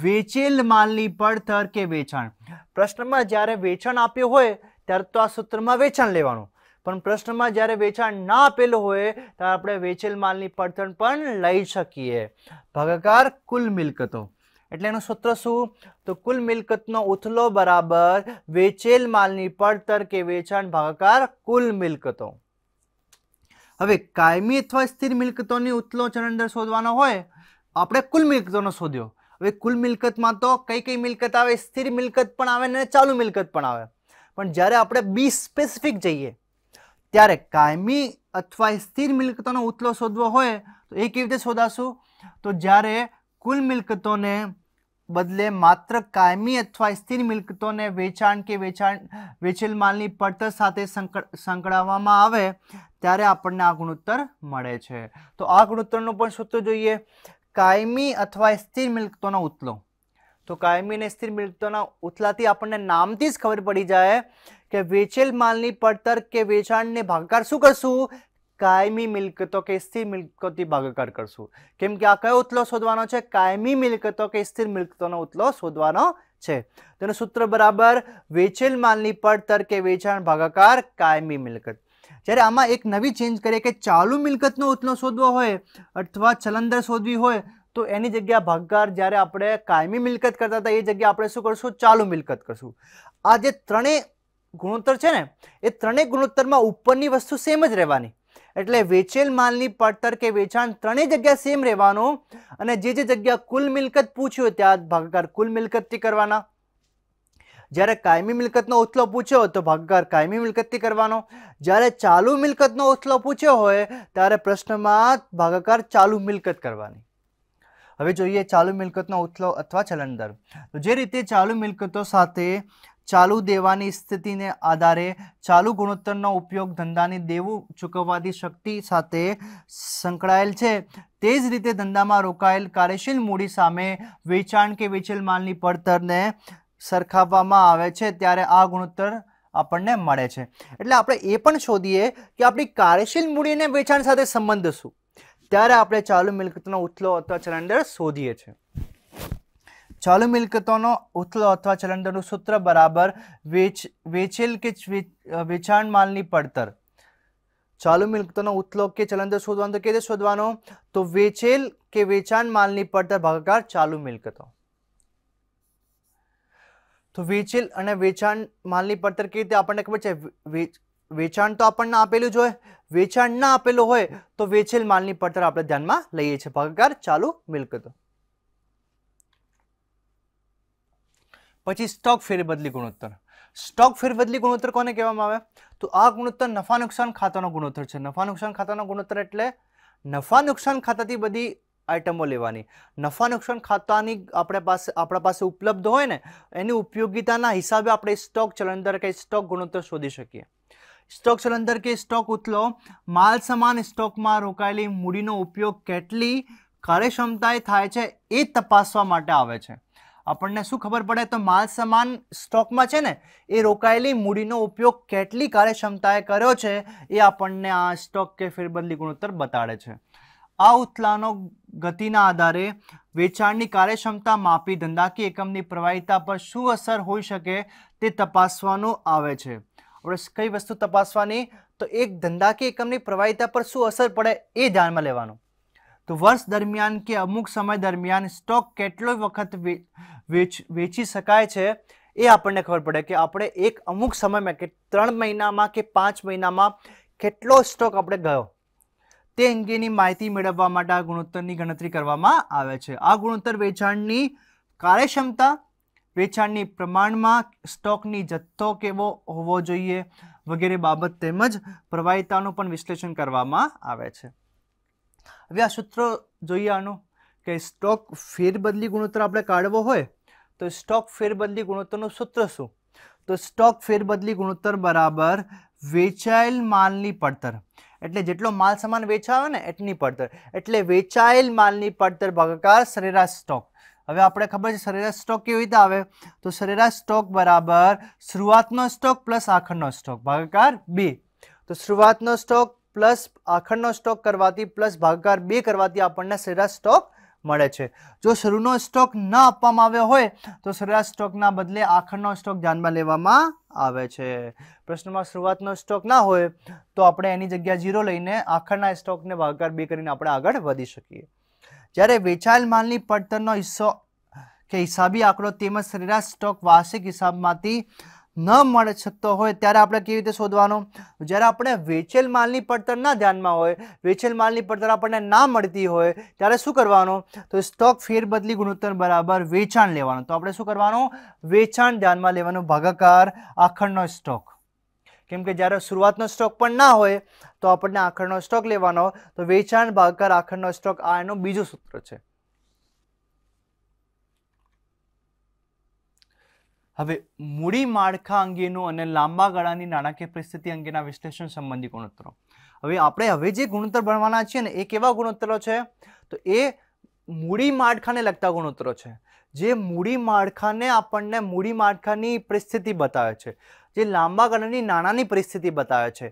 વેચેલ માલની પડતર કે વેચાણ પ્રશ્નમાં જ્યારે વેચાણ આપ્યું હોય ત્યારે તો આ સૂત્રમાં વેચાણ લેવાનું પણ પ્રશ્નમાં જ્યારે વેચાણ ના આપેલું હોય ત્યારે આપણે વેચેલ માલની પડતર પણ લઈ શકીએ ભાગાકાર કુલ મિલકતો એટલે એનું સૂત્ર શું તો કુલ મિલકતનો ઉથલો બરાબર વેચેલ માલની પડતર કે વેચાણ ભાગાકાર કુલ મિલકતો હવે કાયમી અથવા સ્થિર મિલકતોની ઉથલો ચરણદર શોધવાનો હોય આપણે કુલ મિલકતોનો શોધ્યો હવે કુલ મિલકતમાં તો કઈ કઈ મિલકત આવે સ્થિર મિલકત પણ આવે ને ચાલુ મિલકત પણ આવે પણ જ્યારે આપણે બી સ્પેસિફિક જઈએ ત્યારે કાયમી અથવા સ્થિર મિલકતોનો ઉથલો શોધવો હોય તો એ કેવી રીતે શોધાશું તો જ્યારે કુલ મિલકતોને બદલે માત્ર કાયમી અથવા સ્થિર મિલકતોને વેચાણ કે વેચાણ વેચેલ માલની પડતર સાથે સંકળાવવામાં આવે ત્યારે આપણને આ ગુણોત્તર મળે છે તો આ ગુણોત્તરનું પણ સૂત્ર જોઈએ કાયમી અથવા સ્થિર મિલકતોનો ઉથલો તો કાયમી અને સ્થિર મિલકતોના ઉથલાથી આપણને નામથી જ ખબર પડી જાય કે વેચેલ માલની પડતર કે વેચાણને ભાગકાર શું કરશું કાયમી મિલકતો કે સ્થિર મિલકતથી ભાગાકાર કરશું કેમ કે આ કયો ઉતલો શોધવાનો છે કાયમી મિલકતો કે સ્થિર મિલકતોનો ઉતલો શોધવાનો છે તેનું સૂત્ર બરાબર વેચેલ માલની પડતર કે વેચાણ ભાગાકાર કાયમી મિલકત જ્યારે આમાં એક નવી ચેન્જ કરીએ કે ચાલુ મિલકતનો ઉતલો શોધવો હોય અથવા ચલંદર શોધવી હોય તો એની જગ્યા ભાગકાર જ્યારે આપણે કાયમી મિલકત કરતા હતા એ જગ્યા આપણે શું કરશું ચાલુ મિલકત કરશું આ જે ત્રણેય ગુણોત્તર છે ને એ ત્રણેય ગુણોત્તરમાં ઉપરની વસ્તુ સેમ જ રહેવાની એટલે વેચેલ માલની પડતર કે વેચાણ ત્રણેય જગ્યા સેમ રહેવાનું અને જે જે જગ્યા કુલ મિલકત પૂછ્યો ત્યાં ભાગાકાર કુલ મિલકતથી કરવાના જ્યારે કાયમી મિલકતનો ઓથલો પૂછ્યો હોય તો ભાગકાર કાયમી મિલકતથી કરવાનો જ્યારે ચાલુ મિલકતનો ઓછલો પૂછ્યો હોય ત્યારે પ્રશ્નમાં ભાગાકાર ચાલુ મિલકત કરવાની હવે જોઈએ ચાલુ મિલકતનો ઉથલો અથવા ચલણ દર તો જે રીતે ચાલુ મિલકતો સાથે ચાલુ દેવાની સ્થિતિને આધારે ચાલુ ગુણોત્તરનો ઉપયોગ ધંધાની દેવું ચૂકવવાની શક્તિ સાથે સંકળાયેલ છે તે જ રીતે ધંધામાં રોકાયેલ કાર્યશીલ મૂડી સામે વેચાણ કે વેચેલ માલની પડતરને સરખાવવામાં આવે છે ત્યારે આ ગુણોત્તર આપણને મળે છે એટલે આપણે એ પણ શોધીએ કે આપણી કાર્યશીલ મૂડીને વેચાણ સાથે સંબંધ શું ત્યારે આપણે ચાલુ મિલકતનો ઉથલો અથવા ચલંદર શોધીએ છીએ ચાલુ મિલકતોનો ઉથલો અથવા ચલણદરનું સૂત્ર બરાબર વેચ વેચેલ કે વેચાણ માલની પડતર ચાલુ મિલકતોનો ઉથલો કે ચલણદર શોધવાનો તો કેવી રીતે શોધવાનો તો વેચેલ કે વેચાણ માલની પડતર ભાગાકાર ચાલુ મિલકતો તો વેચેલ અને વેચાણ માલની પડતર કેવી રીતે આપણને ખબર છે વેચાણ તો આપણને આપેલું જ હોય વેચાણ ના આપેલું હોય તો વેચેલ માલની પડતર આપણે ધ્યાનમાં લઈએ છીએ ભાગાકાર ચાલુ મિલકતો પછી સ્ટોક ફેરબદલી ગુણોત્તર સ્ટોક ફેરબદલી ગુણોત્તર કોને કહેવામાં આવે તો આ ગુણોત્તર નફા નુકસાન ખાતાનો ગુણોત્તર છે નફા નુકસાન ખાતાનો ગુણોત્તર એટલે નફા નુકસાન ખાતાથી બધી આઇટમો લેવાની નફા નુકસાન ખાતાની આપણે પાસે આપણા પાસે ઉપલબ્ધ હોય ને એની ઉપયોગિતાના હિસાબે આપણે સ્ટોક ચલંદર કે સ્ટોક ગુણોત્તર શોધી શકીએ સ્ટોક ચલંદર કે સ્ટોક ઉથલો માલ સમાન સ્ટોકમાં રોકાયેલી મૂડીનો ઉપયોગ કેટલી કાર્યક્ષમતાએ થાય છે એ તપાસવા માટે આવે છે આપણને શું ખબર પડે તો માલ સમાન સ્ટોકમાં છે ને એ રોકાયેલી મૂડીનો ઉપયોગ કેટલી કાર્યક્ષમતાએ કર્યો છે એ આપણને આ સ્ટોક કે ફેરબદલી ગુણોત્તર બતાડે છે આ ઉથલાનો ગતિના આધારે વેચાણની કાર્યક્ષમતા માપી ધંધાકીય એકમની પ્રવાહિતા પર શું અસર હોઈ શકે તે તપાસવાનું આવે છે આપણે કઈ વસ્તુ તપાસવાની તો એક ધંધાકીય એકમની પ્રવાહિતા પર શું અસર પડે એ ધ્યાનમાં લેવાનું તો વર્ષ દરમિયાન કે અમુક સમય દરમિયાન સ્ટોક કેટલો વખત વેચી શકાય છે એ આપણને ખબર પડે કે આપણે એક અમુક સમયમાં કે ત્રણ મહિનામાં કે પાંચ મહિનામાં કેટલો સ્ટોક આપણે ગયો તે અંગેની માહિતી મેળવવા માટે આ ગુણોત્તરની ગણતરી કરવામાં આવે છે આ ગુણોત્તર વેચાણની કાર્યક્ષમતા વેચાણની પ્રમાણમાં સ્ટોકની જથ્થો કેવો હોવો જોઈએ વગેરે બાબત તેમજ પ્રવાહિતાનું પણ વિશ્લેષણ કરવામાં આવે છે હવે આ સૂત્ર જોઈએ આનો કે સ્ટોક ફેરબદલી ગુણોત્તર આપણે કાઢવો હોય તો સ્ટોક ફેરબદલી ગુણોત્તરનું સૂત્ર શું તો સ્ટોક ફેરબદલી ગુણોત્તર બરાબર વેચાયેલ માલની પડતર એટલે જેટલો માલ સામાન વેચાયો ને એટલી પડતર એટલે વેચાયેલ માલની પડતર ભાગાકાર સરેરાશ સ્ટોક હવે આપણે ખબર છે સરેરાશ સ્ટોક કેવી રીતે આવે તો સરેરાશ સ્ટોક બરાબર શરૂઆતનો સ્ટોક પ્લસ આખરનો સ્ટોક ભાગાકાર બે તો શરૂઆતનો સ્ટોક પ્લસ આખરનો સ્ટોક કરવાથી પ્લસ ભાગકાર બે કરવાથી આપણને સરેરાશ સ્ટોક મળે છે જો શરૂનો સ્ટોક ન આપવામાં આવ્યો હોય તો સરેરાશ સ્ટોકના બદલે આખરનો સ્ટોક ધ્યાનમાં લેવામાં આવે છે પ્રશ્નમાં શરૂઆતનો સ્ટોક ના હોય તો આપણે એની જગ્યા ઝીરો લઈને આખરના સ્ટોકને ભાગકાર બે કરીને આપણે આગળ વધી શકીએ જ્યારે વેચાયેલ માલની પડતરનો હિસ્સો કે હિસાબી આંકડો તેમજ સરેરાશ સ્ટોક વાર્ષિક હિસાબમાંથી ન મળી શકતો હોય ત્યારે આપણે કેવી રીતે શોધવાનું જ્યારે આપણે વેચેલ માલની પડતર ના ધ્યાનમાં હોય વેચેલ માલની પડતર આપણને ના મળતી હોય ત્યારે શું કરવાનું તો સ્ટોક ફેરબદલી ગુણોત્તર બરાબર વેચાણ લેવાનું તો આપણે શું કરવાનું વેચાણ ધ્યાનમાં લેવાનું ભાગાકાર આખરનો સ્ટોક કેમ કે જ્યારે શરૂઆતનો સ્ટોક પણ ના હોય તો આપણને આખરનો સ્ટોક લેવાનો તો વેચાણ ભાગાકાર આખરનો સ્ટોક આ એનું બીજું સૂત્ર છે હવે મૂડી માળખા અંગેનું અને લાંબા ગાળાની નાણાકીય પરિસ્થિતિ અંગેના વિશ્લેષણ સંબંધી ગુણોત્તરો હવે આપણે હવે જે ગુણોત્તર ભણવાના છીએ ને એ કેવા ગુણોત્તરો છે તો એ મૂડી માળખાને લગતા ગુણોત્તરો છે જે મૂડી માળખાને આપણને મૂડી માળખાની પરિસ્થિતિ બતાવે છે જે લાંબા ગાળાની નાણાંની પરિસ્થિતિ બતાવે છે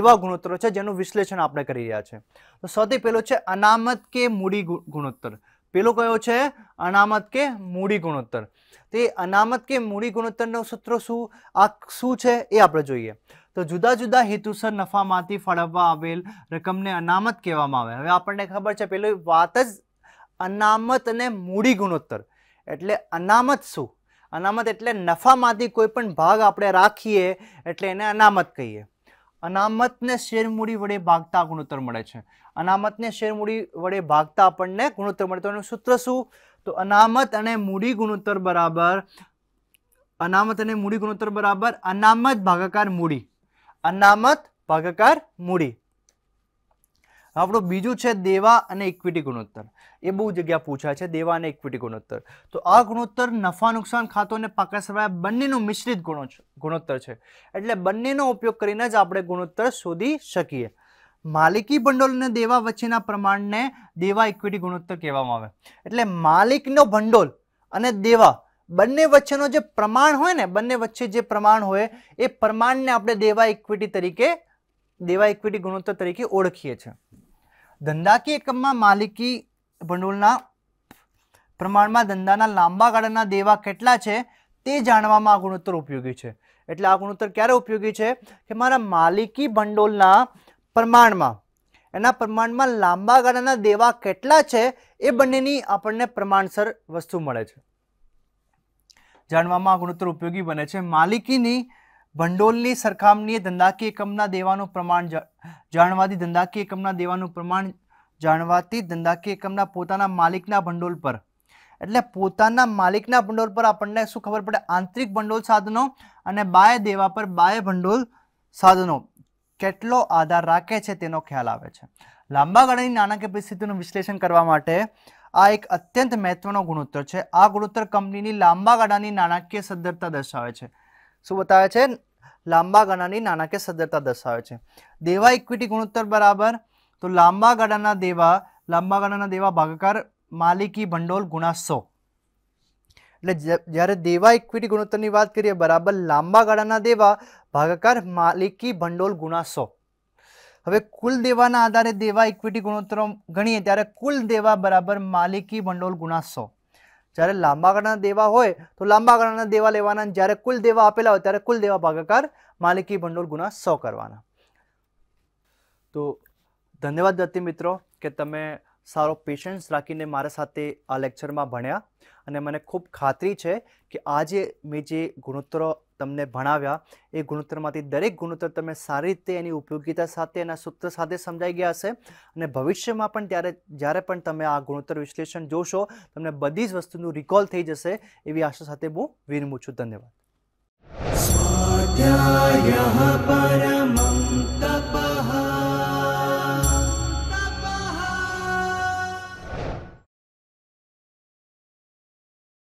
એવા ગુણોત્તરો છે જેનું વિશ્લેષણ આપણે કરી રહ્યા છે તો સૌથી પહેલો છે અનામત કે મૂડી ગુણોત્તર પેલો કયો છે અનામત કે મૂડી ગુણોત્તર તે અનામત કે મૂડી ગુણોત્તરનો સૂત્ર શું આ શું છે એ આપણે જોઈએ તો જુદા જુદા હેતુસર નફામાંથી ફાળવવા આવેલ રકમને અનામત કહેવામાં આવે હવે આપણને ખબર છે પેલી વાત જ અનામત અને મૂડી ગુણોત્તર એટલે અનામત શું અનામત એટલે નફામાંથી કોઈ પણ ભાગ આપણે રાખીએ એટલે એને અનામત કહીએ અનામતને શેર મૂડી વડે ભાગતા ગુણોત્તર મળે છે અનામતને શેર મૂડી વડે ભાગતા આપણને ગુણોત્તર મળે તો એનું સૂત્ર શું તો અનામત અને મૂડી ગુણોત્તર બરાબર અનામત અને મૂડી ગુણોત્તર બરાબર અનામત ભાગાકાર મૂડી અનામત ભાગાકાર મૂડી આપણું બીજું છે દેવા અને ઇક્વિટી ગુણોત્તર એ બહુ જગ્યા પૂછાય છે દેવા અને ઇક્વિટી ગુણોત્તર તો આ ગુણોત્તર નફા નુકસાન ખાતો અને પાકા સરવાયા બંનેનો મિશ્રિત ગુણો ગુણોત્તર છે એટલે બંનેનો ઉપયોગ કરીને જ આપણે ગુણોત્તર શોધી શકીએ માલિકી ભંડોળ અને દેવા વચ્ચેના પ્રમાણને દેવા ઇક્વિટી ગુણોત્તર કહેવામાં આવે એટલે માલિકનો ભંડોળ અને દેવા બંને વચ્ચેનો જે પ્રમાણ હોય ને બંને વચ્ચે જે પ્રમાણ હોય એ પ્રમાણને આપણે દેવા ઇક્વિટી તરીકે દેવા ઇક્વિટી ગુણોત્તર તરીકે ઓળખીએ છીએ ધંધાકીય એકમમાં માલિકી ભંડોળના પ્રમાણમાં ધંધાના લાંબા ગાળાના દેવા કેટલા છે તે જાણવામાં આ ગુણોત્તર ઉપયોગી છે એટલે આ ગુણોત્તર ક્યારે ઉપયોગી છે કે મારા માલિકી ભંડોળના પ્રમાણમાં એના પ્રમાણમાં લાંબા ગાળાના દેવા કેટલા છે એ બંનેની આપણને પ્રમાણસર વસ્તુ મળે છે જાણવામાં આ ગુણોત્તર ઉપયોગી બને છે માલિકીની ભંડોળની સરખામણીએ ધંધાકીય એકમના દેવાનું પ્રમાણ જાણવાથી ધંધાકીય એકમના દેવાનું પ્રમાણ જાણવાથી ધંધાકીય એકમના પોતાના માલિકના ભંડોળ પર એટલે પોતાના માલિકના ભંડોળ પર આપણને શું ખબર પડે આંતરિક ભંડોળ સાધનો અને બાય દેવા પર બાય ભંડોળ સાધનો કેટલો આધાર રાખે છે તેનો ખ્યાલ આવે છે લાંબા ગાળાની નાણાકીય પરિસ્થિતિનું વિશ્લેષણ કરવા માટે આ એક અત્યંત મહત્વનો ગુણોત્તર છે આ ગુણોત્તર કંપનીની લાંબા ગાળાની નાણાકીય સદ્ધરતા દર્શાવે છે શું બતાવે છે લાંબા ગાળાની નાણાકીય સદ્ધરતા દર્શાવે છે દેવા ઇક્વિટી ગુણોત્તર બરાબર તો લાંબા ગાળાના દેવા લાંબા ગાળાના દેવા ભાગાકાર માલિકી ભંડોળ ગુણા સો એટલે જ્યારે દેવા ઇક્વિટી ગુણોત્તરની વાત કરીએ બરાબર લાંબા ગાળાના દેવા ભાગાકાર માલિકી ભંડોળ ગુણા સો હવે કુલ દેવાના આધારે દેવા ઇક્વિટી ગુણોત્તર ગણીએ ત્યારે કુલ દેવા બરાબર માલિકી ભંડોળ ગુણા સો જ્યારે લાંબા ગાળાના દેવા હોય તો લાંબા ગાળાના દેવા લેવાના જ્યારે કુલ દેવા આપેલા હોય ત્યારે કુલ દેવા ભાગાકાર માલિકી ભંડોળ ગુણા સો કરવાના તો ધન્યવાદ દત્તી મિત્રો કે તમે સારો પેશન્સ રાખીને મારા સાથે આ લેક્ચરમાં ભણ્યા અને મને ખૂબ ખાતરી છે કે આજે મેં જે ગુણોત્તરો તમને ભણાવ્યા એ ગુણોત્તરમાંથી દરેક ગુણોત્તર તમે સારી રીતે એની ઉપયોગીતા સાથે એના સૂત્ર સાથે સમજાઈ ગયા હશે અને ભવિષ્યમાં પણ ત્યારે જ્યારે પણ તમે આ ગુણોત્તર વિશ્લેષણ જોશો તમને બધી જ વસ્તુનું રિકોલ થઈ જશે એવી આશા સાથે હું વિરમું છું ધન્યવાદ પરમં તપ